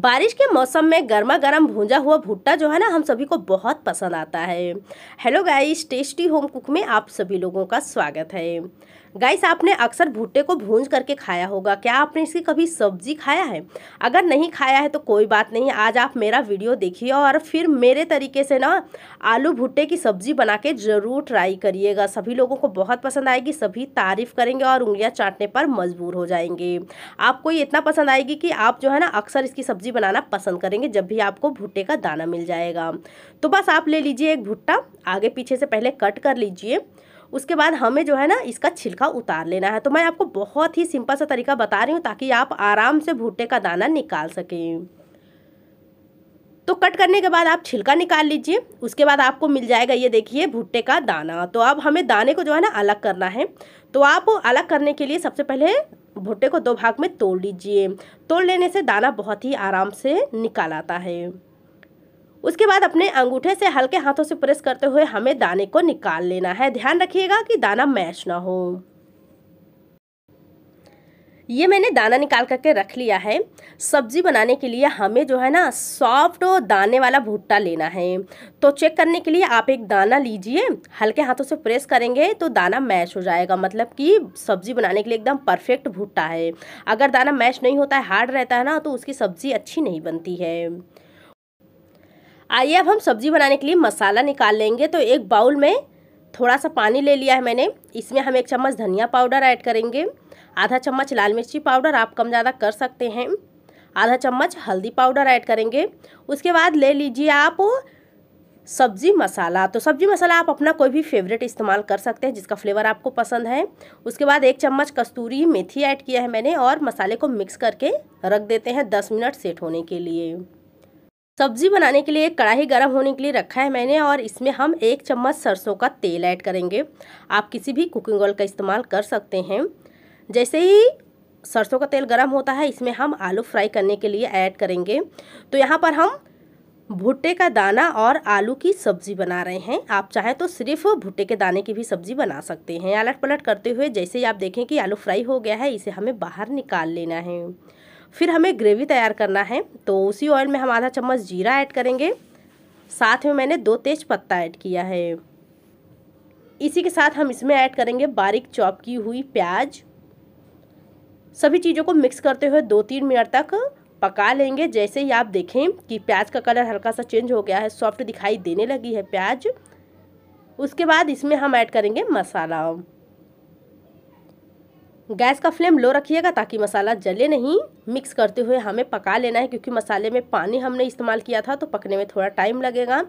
बारिश के मौसम में गर्मा गर्म भूंजा हुआ भुट्टा जो है ना हम सभी को बहुत पसंद आता है hello guys tasty home cook में आप सभी लोगों का स्वागत है गाइस आपने अक्सर भुट्टे को भूंज करके खाया होगा क्या आपने इसकी कभी सब्जी खाया है अगर नहीं खाया है तो कोई बात नहीं आज आप मेरा वीडियो देखिए और फिर मेरे तरीके से ना आलू भुट्टे की सब्जी बना के ज़रूर ट्राई करिएगा सभी लोगों को बहुत पसंद आएगी सभी तारीफ़ करेंगे और उंगलियाँ चाटने पर मजबूर हो जाएंगे आपको ये इतना पसंद आएगी कि आप जो है ना अक्सर इसकी सब्ज़ी बनाना पसंद करेंगे जब भी आपको भुट्टे का दाना मिल जाएगा तो बस आप ले लीजिए एक भुट्टा आगे पीछे से पहले कट कर लीजिए उसके बाद हमें जो है ना इसका छिलका उतार लेना है तो मैं आपको बहुत ही सिंपल सा तरीका बता रही हूँ ताकि आप आराम से भुट्टे का दाना निकाल सकें तो कट करने के बाद आप छिलका निकाल लीजिए उसके बाद आपको मिल जाएगा ये देखिए भुट्टे का दाना तो अब हमें दाने को जो है ना अलग करना है तो आप अलग करने के लिए सबसे पहले भुट्टे को दो भाग में तोड़ लीजिए तोड़ लेने से दाना बहुत ही आराम से निकाल आता है उसके बाद अपने अंगूठे से हल्के हाथों से प्रेस करते हुए हमें दाने को निकाल लेना है ध्यान रखिएगा कि दाना मैच ना हो ये मैंने दाना निकाल करके रख लिया है सब्जी बनाने के लिए हमें जो है ना सॉफ्ट और दाने वाला भुट्टा लेना है तो चेक करने के लिए आप एक दाना लीजिए हल्के हाथों से प्रेस करेंगे तो दाना मैश हो जाएगा मतलब कि सब्जी बनाने के लिए एकदम परफेक्ट भुट्टा है अगर दाना मैश नहीं होता है हार्ड रहता है ना तो उसकी सब्ज़ी अच्छी नहीं बनती है आइए अब हम सब्ज़ी बनाने के लिए मसाला निकाल लेंगे तो एक बाउल में थोड़ा सा पानी ले लिया है मैंने इसमें हम एक चम्मच धनिया पाउडर ऐड करेंगे आधा चम्मच लाल मिर्ची पाउडर आप कम ज़्यादा कर सकते हैं आधा चम्मच हल्दी पाउडर ऐड करेंगे उसके बाद ले लीजिए आप सब्ज़ी मसाला तो सब्ज़ी मसाला आप अपना कोई भी फेवरेट इस्तेमाल कर सकते हैं जिसका फ्लेवर आपको पसंद है उसके बाद एक चम्मच कस्तूरी मेथी ऐड किया है मैंने और मसाले को मिक्स करके रख देते हैं दस मिनट सेट होने के लिए सब्जी बनाने के लिए कढ़ाई गर्म होने के लिए रखा है मैंने और इसमें हम एक चम्मच सरसों का तेल ऐड करेंगे आप किसी भी कुकिंग ऑयल का इस्तेमाल कर सकते हैं जैसे ही सरसों का तेल गर्म होता है इसमें हम आलू फ्राई करने के लिए ऐड करेंगे तो यहाँ पर हम भुट्टे का दाना और आलू की सब्ज़ी बना रहे हैं आप चाहें तो सिर्फ भुट्टे के दाने की भी सब्ज़ी बना सकते हैं अलट पलट करते हुए जैसे ही आप देखें कि आलू फ्राई हो गया है इसे हमें बाहर निकाल लेना है फिर हमें ग्रेवी तैयार करना है तो उसी ऑयल में हम आधा चम्मच जीरा ऐड करेंगे साथ में मैंने दो तेज पत्ता ऐड किया है इसी के साथ हम इसमें ऐड करेंगे बारीक चॉप की हुई प्याज सभी चीज़ों को मिक्स करते हुए दो तीन मिनट तक पका लेंगे जैसे ही आप देखें कि प्याज का कलर हल्का सा चेंज हो गया है सॉफ्ट दिखाई देने लगी है प्याज उसके बाद इसमें हम ऐड करेंगे मसाला गैस का फ्लेम लो रखिएगा ताकि मसाला जले नहीं मिक्स करते हुए हमें पका लेना है क्योंकि मसाले में पानी हमने इस्तेमाल किया था तो पकने में थोड़ा टाइम लगेगा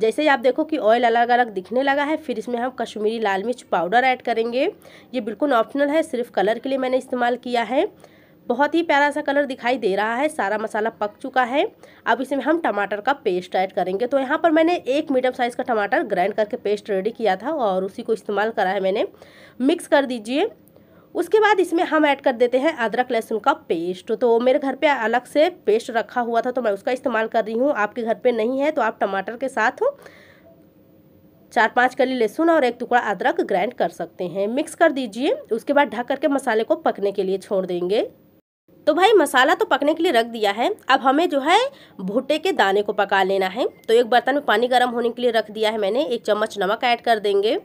जैसे ही आप देखो कि ऑयल अलग अलग दिखने लगा है फिर इसमें हम कश्मीरी लाल मिर्च पाउडर ऐड करेंगे ये बिल्कुल ऑप्शनल है सिर्फ कलर के लिए मैंने इस्तेमाल किया है बहुत ही प्यारा सा कलर दिखाई दे रहा है सारा मसाला पक चुका है अब इसमें हम टमाटर का पेस्ट ऐड करेंगे तो यहाँ पर मैंने एक मीडियम साइज़ का टमाटर ग्राइंड करके पेस्ट रेडी किया था और उसी को इस्तेमाल करा है मैंने मिक्स कर दीजिए उसके बाद इसमें हम ऐड कर देते हैं अदरक लहसुन का पेस्ट तो मेरे घर पे अलग से पेस्ट रखा हुआ था तो मैं उसका इस्तेमाल कर रही हूँ आपके घर पे नहीं है तो आप टमाटर के साथ चार पांच कली लहसुन और एक टुकड़ा अदरक ग्राइंड कर सकते हैं मिक्स कर दीजिए उसके बाद ढक करके मसाले को पकने के लिए छोड़ देंगे तो भाई मसाला तो पकने के लिए रख दिया है अब हमें जो है भुट्टे के दाने को पका लेना है तो एक बर्तन में पानी गर्म होने के लिए रख दिया है मैंने एक चम्मच नमक ऐड कर देंगे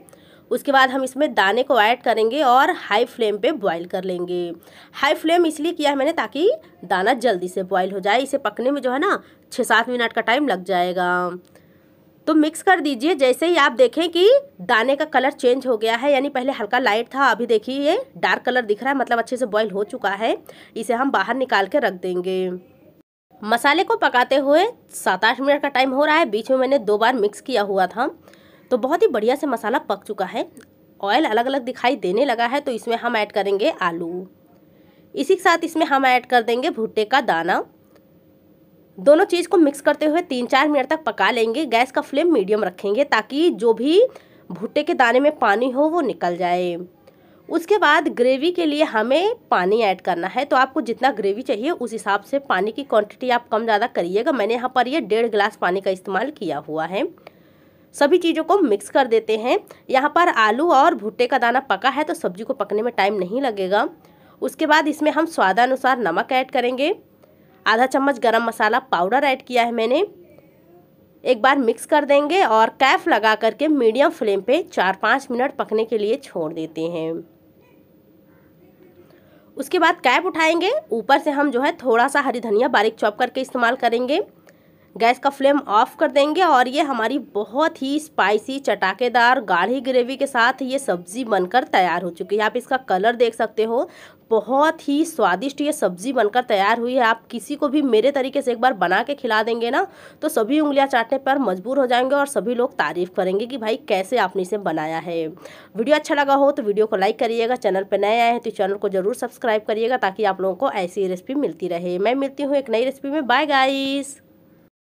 उसके बाद हम इसमें दाने को ऐड करेंगे और हाई फ्लेम पे बॉईल कर लेंगे हाई फ्लेम इसलिए किया है मैंने ताकि दाना जल्दी से बॉईल हो जाए इसे पकने में जो है ना छः सात मिनट का टाइम लग जाएगा तो मिक्स कर दीजिए जैसे ही आप देखें कि दाने का कलर चेंज हो गया है यानी पहले हल्का लाइट था अभी देखिए ये डार्क कलर दिख रहा है मतलब अच्छे से बॉयल हो चुका है इसे हम बाहर निकाल के रख देंगे मसाले को पकाते हुए सात आठ मिनट का टाइम हो रहा है बीच में मैंने दो बार मिक्स किया हुआ था तो बहुत ही बढ़िया से मसाला पक चुका है ऑयल अलग अलग दिखाई देने लगा है तो इसमें हम ऐड करेंगे आलू इसी के साथ इसमें हम ऐड कर देंगे भुट्टे का दाना दोनों चीज़ को मिक्स करते हुए तीन चार मिनट तक पका लेंगे गैस का फ्लेम मीडियम रखेंगे ताकि जो भी भुट्टे के दाने में पानी हो वो निकल जाए उसके बाद ग्रेवी के लिए हमें पानी ऐड करना है तो आपको जितना ग्रेवी चाहिए उस हिसाब से पानी की क्वांटिटी आप कम ज़्यादा करिएगा मैंने यहाँ पर ये डेढ़ गिलास पानी का इस्तेमाल किया हुआ है सभी चीज़ों को मिक्स कर देते हैं यहाँ पर आलू और भुट्टे का दाना पका है तो सब्जी को पकने में टाइम नहीं लगेगा उसके बाद इसमें हम स्वादानुसार नमक ऐड करेंगे आधा चम्मच गरम मसाला पाउडर ऐड किया है मैंने एक बार मिक्स कर देंगे और कैफ लगा करके मीडियम फ्लेम पे चार पाँच मिनट पकने के लिए छोड़ देते हैं उसके बाद कैप उठाएंगे ऊपर से हम जो है थोड़ा सा हरी धनिया बारीक चॉप करके इस्तेमाल करेंगे गैस का फ्लेम ऑफ कर देंगे और ये हमारी बहुत ही स्पाइसी चटाकेदार गाढ़ी ग्रेवी के साथ ये सब्ज़ी बनकर तैयार हो चुकी है आप इसका कलर देख सकते हो बहुत ही स्वादिष्ट ये सब्ज़ी बनकर तैयार हुई है आप किसी को भी मेरे तरीके से एक बार बना के खिला देंगे ना तो सभी उंगलियां चाटने पर मजबूर हो जाएंगे और सभी लोग तारीफ़ करेंगे कि भाई कैसे आपने इसे बनाया है वीडियो अच्छा लगा हो तो वीडियो को लाइक करिएगा चैनल पर नए आए हैं तो चैनल को ज़रूर सब्सक्राइब करिएगा ताकि आप लोगों को ऐसी रेसिपी मिलती रहे मैं मिलती हूँ एक नई रेसिपी में बाय गाइस